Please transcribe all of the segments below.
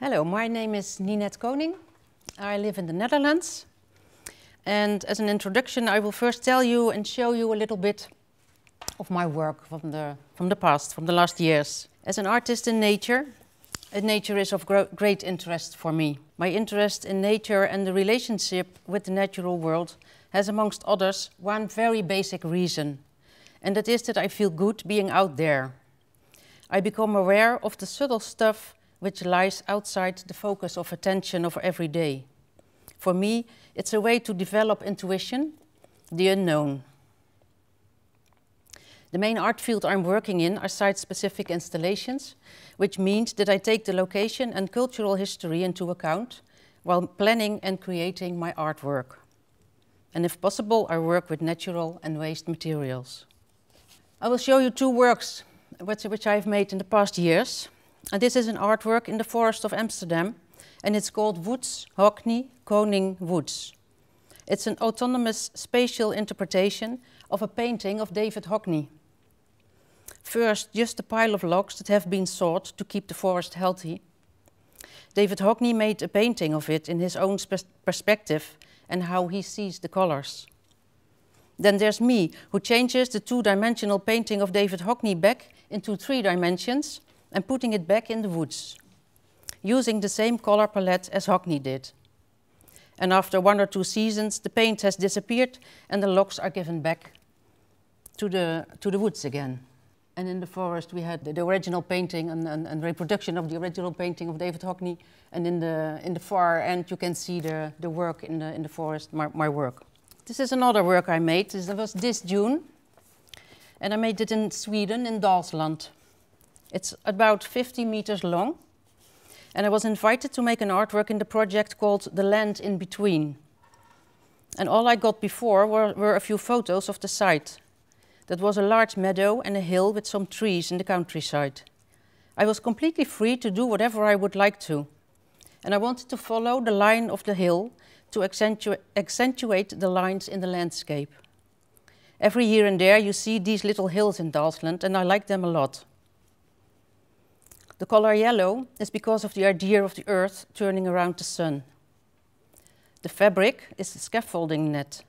Hello, my name is Ninette Koning. I live in the Netherlands. And as an introduction, I will first tell you and show you a little bit of my work from the, from the past, from the last years. As an artist in nature, uh, nature is of great interest for me. My interest in nature and the relationship with the natural world has, amongst others, one very basic reason, and that is that I feel good being out there. I become aware of the subtle stuff which lies outside the focus of attention of every day. For me, it's a way to develop intuition, the unknown. The main art field I'm working in are site-specific installations, which means that I take the location and cultural history into account while planning and creating my artwork. And if possible, I work with natural and waste materials. I will show you two works which, I've made in the past years. And this is an artwork in the forest of Amsterdam, and it's called Woods Hockney Koning Woods. It's an autonomous spatial interpretation of a painting of David Hockney. First, just a pile of logs that have been sawed to keep the forest healthy. David Hockney made a painting of it in his own perspective and how he sees the colors. Then there's me, who changes the two-dimensional painting of David Hockney back into three dimensions and putting it back in the woods, using the same color palette as Hockney did. And after one or two seasons, the paint has disappeared and the logs are given back to the, to the woods again. And in the forest, we had the, original painting and, and, and reproduction of the original painting of David Hockney. And in the, in the far end, you can see the, the work in the, in the forest, my, my work. This is another work I made. This was this June. And I made it in Sweden, in Dalsland. It's about 50 meters long. And I was invited to make an artwork in the project called The Land in Between. And all I got before were, were a few photos of the site. That was a large meadow and a hill with some trees in the countryside. I was completely free to do whatever I would like to. And I wanted to follow the line of the hill to accentu accentuate the lines in the landscape. Every here and there you see these little hills in Dalsland and I like them a lot. The color yellow is because of the idea of the Earth turning around the sun. The fabric is the scaffolding net.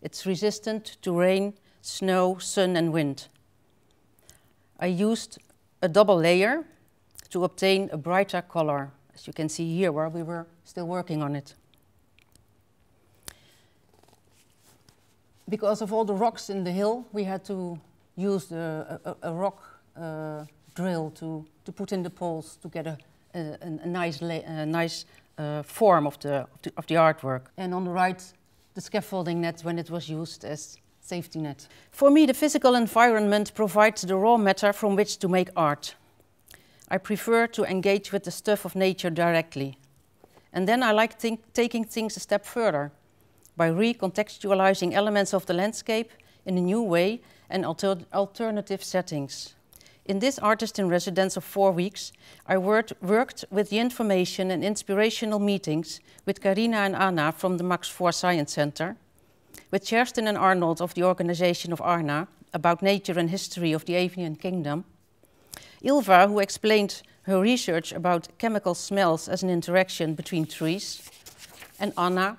It's resistant to rain, snow, sun and wind. I used a double layer to obtain a brighter color, as you can see here where we were still working on it. Because of all the rocks in the hill, we had to use the, a, a rock uh, drill to to put in the poles to get a, a, a nice, a nice uh, form of the, of the, of the artwork. And on the right, the scaffolding net when it was used as safety net. For me, the physical environment provides the raw matter from which to make art. I prefer to engage with the stuff of nature directly. And then I like taking things a step further by recontextualizing elements of the landscape in a new way and alter alternative settings. In this artist in residence of four weeks, I worked with the information and inspirational meetings with Karina and Anna from the Max IV Science Center, with Sherston and Arnold of the organization of ARNA about nature and history of the avian kingdom, Ilva, who explained her research about chemical smells as an interaction between trees, and Anna,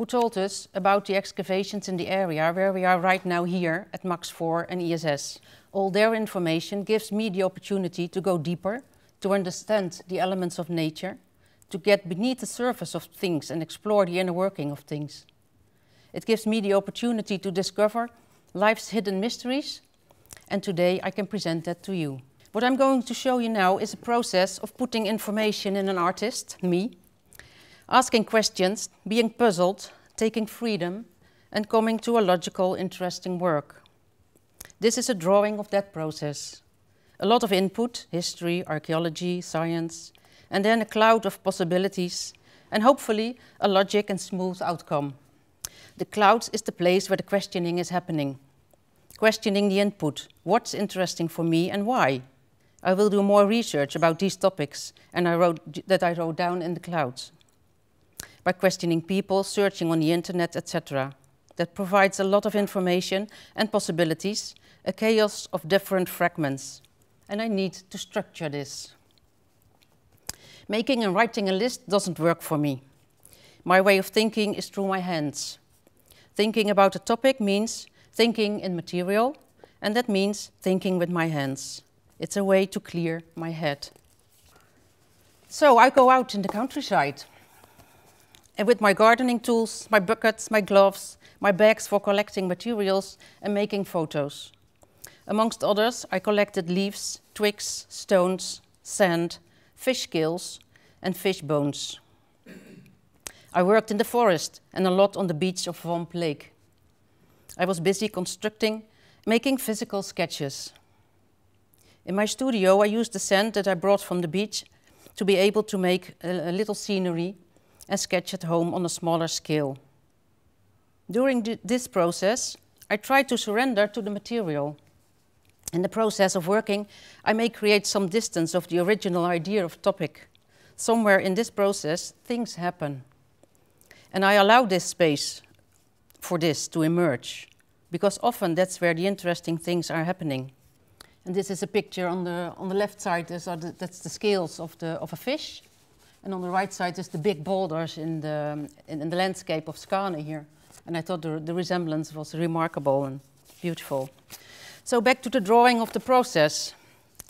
who told us about the excavations in the area where we are right now here at MAX 4 and ESS. All their information gives me the opportunity to go deeper, to understand the elements of nature, to get beneath the surface of things and explore the inner working of things. It gives me the opportunity to discover life's hidden mysteries, and today I can present that to you. What I'm going to show you now is a process of putting information in an artist, me, asking questions, being puzzled, taking freedom, and coming to a logical, interesting work. This is a drawing of that process. A lot of input, history, archaeology, science, and then a cloud of possibilities, and hopefully a logic and smooth outcome. The cloud is the place where the questioning is happening. Questioning the input, what's interesting for me and why? I will do more research about these topics and I wrote, that I wrote down in the clouds by questioning people, searching on the internet, etc. That provides a lot of information and possibilities, a chaos of different fragments. And I need to structure this. Making and writing a list doesn't work for me. My way of thinking is through my hands. Thinking about a topic means thinking in material, and that means thinking with my hands. It's a way to clear my head. So I go out in the countryside and with my gardening tools, my buckets, my gloves, my bags for collecting materials and making photos. Amongst others, I collected leaves, twigs, stones, sand, fish gills, and fish bones. I worked in the forest and a lot on the beach of Vomp Lake. I was busy constructing, making physical sketches. In my studio, I used the sand that I brought from the beach to be able to make a little scenery and sketch at home on a smaller scale. During this process, I try to surrender to the material. In the process of working, I may create some distance of the original idea of topic. Somewhere in this process, things happen. And I allow this space for this to emerge, because often that's where the interesting things are happening. And this is a picture on the, on the left side, these are that's the scales of, the, of a fish. And on the right side is the big boulders in the, in, in the landscape of Skane here. And I thought the, the resemblance was remarkable and beautiful. So back to the drawing of the process.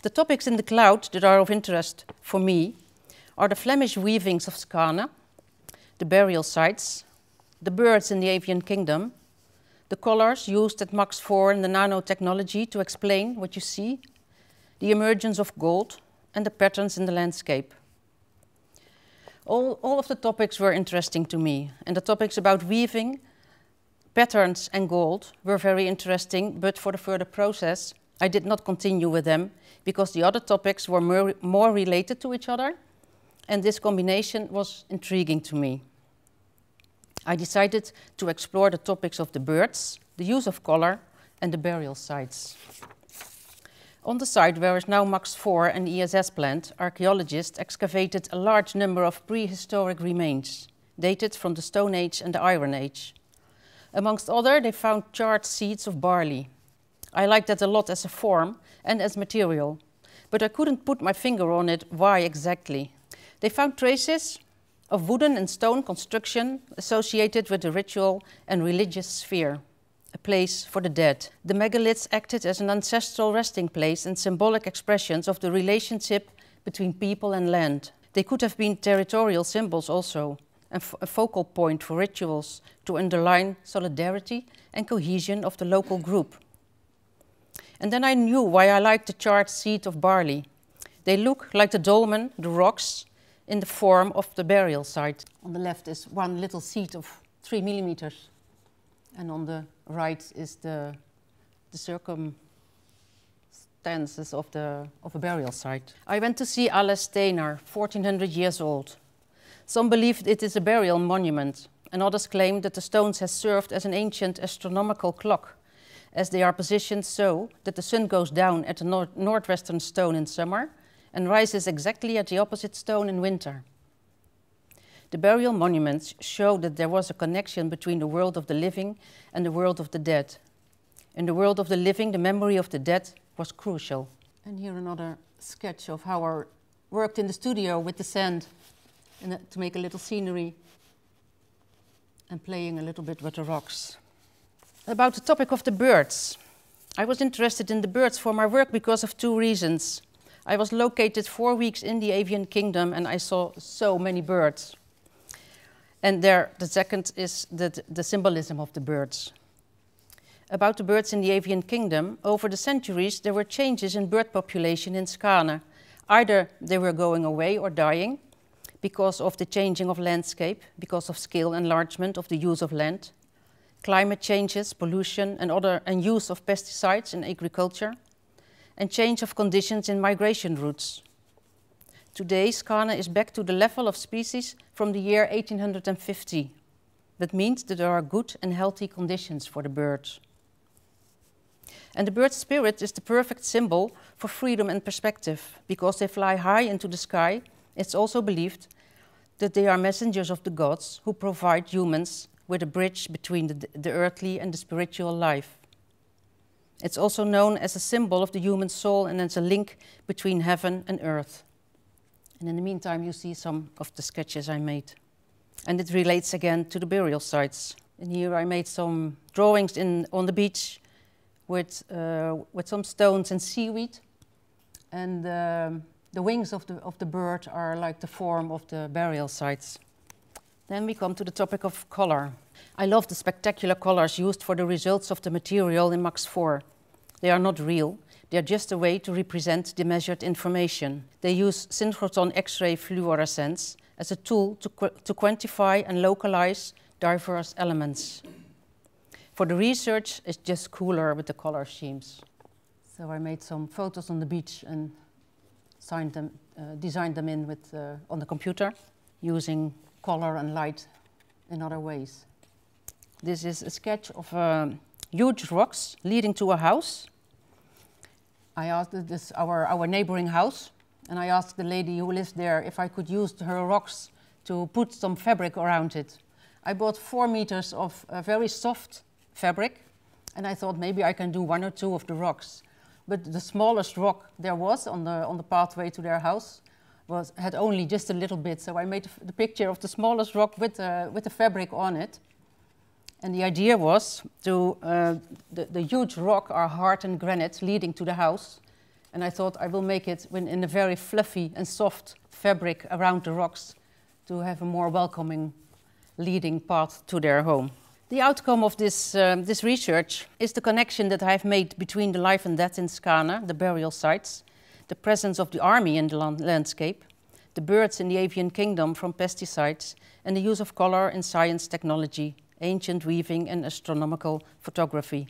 The topics in the cloud that are of interest for me are the Flemish weavings of Skane, the burial sites, the birds in the avian kingdom, the colors used at Max 4 in the nanotechnology to explain what you see, the emergence of gold, and the patterns in the landscape all, all of the topics were interesting to me. And the topics about weaving, patterns and gold were very interesting, but for the further process, I did not continue with them because the other topics were more, more related to each other. And this combination was intriguing to me. I decided to explore the topics of the birds, the use of color, and the burial sites. On the site where is now MAX 4 an ESS plant, archaeologists excavated a large number of prehistoric remains, dated from the Stone Age and the Iron Age. Amongst other, they found charred seeds of barley. I like that a lot as a form and as material, but I couldn't put my finger on it why exactly. They found traces of wooden and stone construction associated with the ritual and religious sphere a place for the dead. The megaliths acted as an ancestral resting place and symbolic expressions of the relationship between people and land. They could have been territorial symbols also, a, focal point for rituals to underline solidarity and cohesion of the local group. And then I knew why I liked the charred seed of barley. They look like the dolmen, the rocks, in the form of the burial site. On the left is one little seed of three millimeters, and on the right is the, the circumstances of, the, of a burial site. I went to see Alice Steinar, 1400 years old. Some believe it is a burial monument, and others claim that the stones have served as an ancient astronomical clock, as they are positioned so that the sun goes down at the nor northwestern stone in summer and rises exactly at the opposite stone in winter. The burial monuments show that there was a connection between the world of the living and the world of the dead. In the world of the living, the memory of the dead was crucial. And here another sketch of how I worked in the studio with the sand and, to make a little scenery and playing a little bit with the rocks. About the topic of the birds. I was interested in the birds for my work because of two reasons. I was located four weeks in the avian kingdom and I saw so many birds. And there, the second is the, the symbolism of the birds. About the birds in the avian kingdom, over the centuries there were changes in bird population in Skane. Either they were going away or dying because of the changing of landscape, because of scale enlargement of the use of land, climate changes, pollution and other and use of pesticides in agriculture, and change of conditions in migration routes. Today, Skarne is back to the level of species from the year 1850. That means that there are good and healthy conditions for the bird. And the bird's spirit is the perfect symbol for freedom and perspective. Because they fly high into the sky, it's also believed that they are messengers of the gods who provide humans with a bridge between the, the earthly and the spiritual life. It's also known as a symbol of the human soul and as a link between heaven and earth. And in the meantime, you see some of the sketches I made. And it relates again to the burial sites. And here I made some drawings in, on the beach with, uh, with some stones and seaweed. And um, the wings of the, of the bird are like the form of the burial sites. Then we come to the topic of color. I love the spectacular colors used for the results of the material in Max 4. They are not real, they're just a way to represent the measured information. They use synchrotron X-ray fluorescence as a tool to, qu to quantify and localize diverse elements. For the research, it's just cooler with the color schemes. So I made some photos on the beach and them, uh, designed them in with, uh, on the computer using color and light in other ways. This is a sketch of uh, huge rocks leading to a house I asked this our, our neighboring house, and I asked the lady who lives there if I could use her rocks to put some fabric around it. I bought four meters of a very soft fabric, and I thought maybe I can do one or two of the rocks. But the smallest rock there was on the, on the pathway to their house was, had only just a little bit, so I made the picture of the smallest rock with, uh, with the fabric on it. And the idea was to, uh, the, the, huge rock are hard and granite leading to the house. And I thought I will make it in a very fluffy and soft fabric around the rocks to have a more welcoming leading path to their home. The outcome of this, um, this research is the connection that I've made between the life and death in Skana, the burial sites, the presence of the army in the land landscape, the birds in the avian kingdom from pesticides, and the use of color in science, technology, ancient weaving and astronomical photography.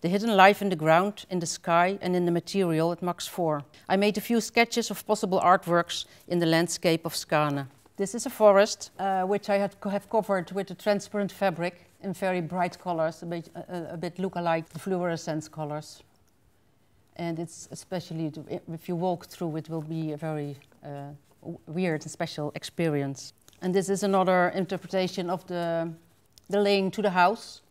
The hidden life in the ground, in the sky and in the material at Max 4. I made a few sketches of possible artworks in the landscape of Skane. This is a forest uh, which I co have covered with a transparent fabric in very bright colors, a bit, a, a bit look-alike the fluorescence colors. And it's especially, if you walk through, it will be a very uh, weird and special experience. And this is another interpretation of the the laying to the house,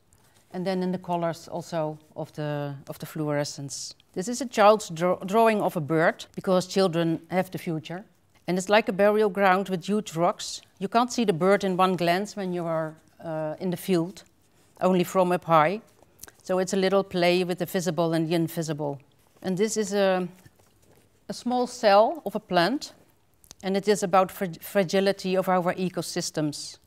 and then in the colors also of the, of the fluorescence. This is a child's draw drawing of a bird, because children have the future. And it's like a burial ground with huge rocks. You can't see the bird in one glance when you are uh, in the field, only from up high. So it's a little play with the visible and the invisible. And this is a, a small cell of a plant, and it is about fragility of our ecosystems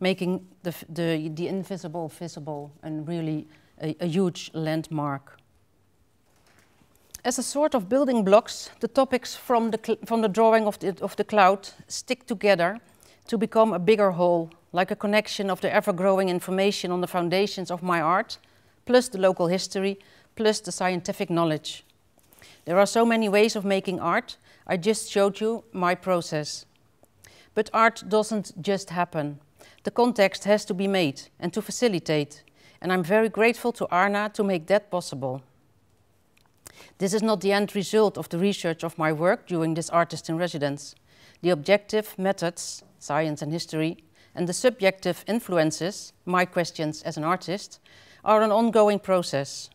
making the, the, the invisible visible and really a, a huge landmark. As a sort of building blocks, the topics from the, from the drawing of the, of the cloud stick together to become a bigger whole, like a connection of the ever-growing information on the foundations of my art, plus the local history, plus the scientific knowledge. There are so many ways of making art, I just showed you my process. But art doesn't just happen. The context has to be made and to facilitate, and I'm very grateful to Arna to make that possible. This is not the end result of the research of my work during this artist in residence. The objective methods, science and history, and the subjective influences, my questions as an artist, are an ongoing process.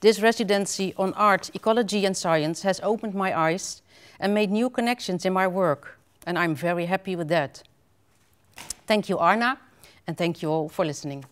This residency on art, ecology and science has opened my eyes and made new connections in my work, and I'm very happy with that. Thank you, Arna, and thank you all for listening.